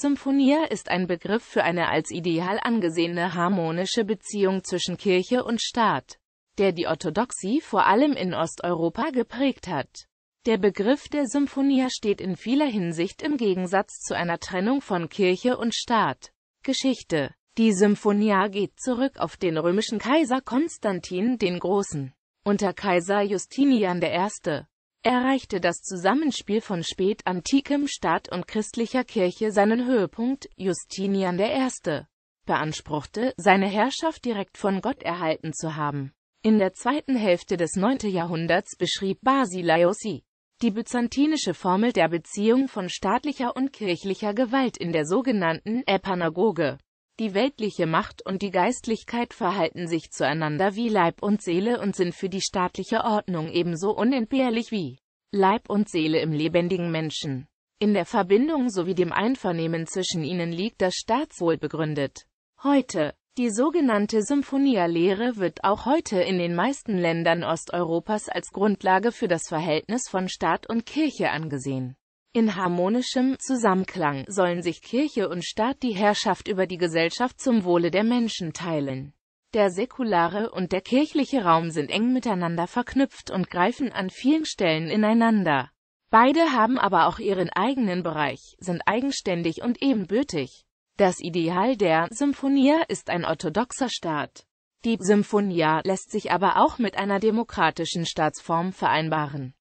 Symphonia ist ein Begriff für eine als ideal angesehene harmonische Beziehung zwischen Kirche und Staat, der die Orthodoxie vor allem in Osteuropa geprägt hat. Der Begriff der Symphonia steht in vieler Hinsicht im Gegensatz zu einer Trennung von Kirche und Staat. Geschichte Die Symphonia geht zurück auf den römischen Kaiser Konstantin den Großen. Unter Kaiser Justinian I erreichte das Zusammenspiel von spätantikem Staat und christlicher Kirche seinen Höhepunkt. Justinian I. beanspruchte, seine Herrschaft direkt von Gott erhalten zu haben. In der zweiten Hälfte des 9. Jahrhunderts beschrieb Basileiosi die byzantinische Formel der Beziehung von staatlicher und kirchlicher Gewalt in der sogenannten Epanagoge. Die weltliche Macht und die Geistlichkeit verhalten sich zueinander wie Leib und Seele und sind für die staatliche Ordnung ebenso unentbehrlich wie Leib und Seele im lebendigen Menschen. In der Verbindung sowie dem Einvernehmen zwischen ihnen liegt das Staatswohl begründet. Heute, die sogenannte Symphonia-Lehre wird auch heute in den meisten Ländern Osteuropas als Grundlage für das Verhältnis von Staat und Kirche angesehen. In harmonischem Zusammenklang sollen sich Kirche und Staat die Herrschaft über die Gesellschaft zum Wohle der Menschen teilen. Der säkulare und der kirchliche Raum sind eng miteinander verknüpft und greifen an vielen Stellen ineinander. Beide haben aber auch ihren eigenen Bereich, sind eigenständig und ebenbürtig. Das Ideal der Symphonia ist ein orthodoxer Staat. Die Symphonia lässt sich aber auch mit einer demokratischen Staatsform vereinbaren.